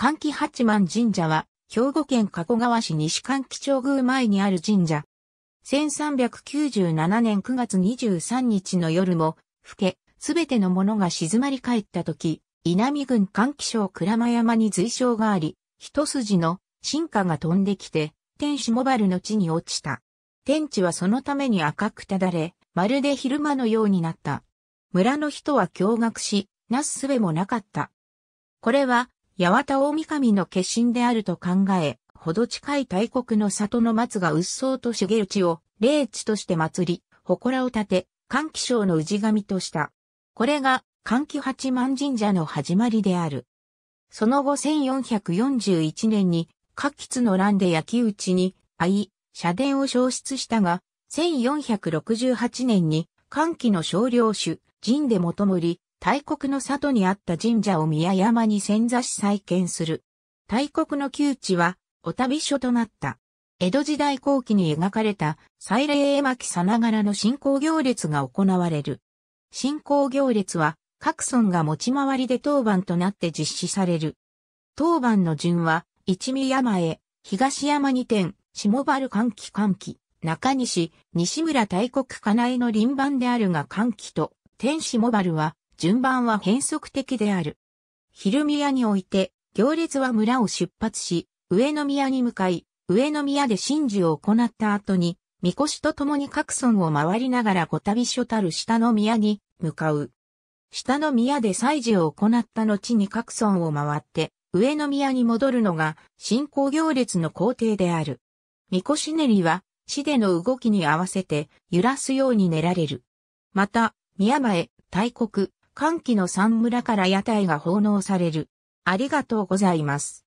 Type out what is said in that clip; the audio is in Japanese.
関木八幡神社は、兵庫県加古川市西関木町宮前にある神社。1397年9月23日の夜も、吹け、すべてのものが静まり返った時、稲見郡関木省倉間山に随章があり、一筋の進化が飛んできて、天使モバルの地に落ちた。天地はそのために赤くただれ、まるで昼間のようになった。村の人は驚愕し、なすすべもなかった。これは、八幡大神の化身であると考え、ほど近い大国の里の松がうっそうと茂内を霊地として祭り、祠を立て、歓喜賞の氏神とした。これが歓喜八幡神社の始まりである。その後1441年に、柿津の乱で焼き討ちに、あい、社殿を消失したが、1468年に、歓喜の少量種、神で求むり、大国の里にあった神社を宮山に潜座し再建する。大国の旧地は、お旅所となった。江戸時代後期に描かれた、祭礼絵巻さながらの信仰行列が行われる。信仰行列は、各村が持ち回りで当番となって実施される。当番の順は、一宮山へ、東山二点、下原歓喜歓喜、中西、西村大国金江の臨番であるが歓喜と、天下原は、順番は変則的である。昼宮において、行列は村を出発し、上宮に向かい、上宮で神事を行った後に、神輿と共に各村を回りながらご旅所たる下の宮に向かう。下の宮で祭事を行った後に各村を回って、上の宮に戻るのが、信仰行列の工程である。神輿練りは、市での動きに合わせて、揺らすように練られる。また、宮前、大国、歓喜の三村から屋台が奉納される。ありがとうございます。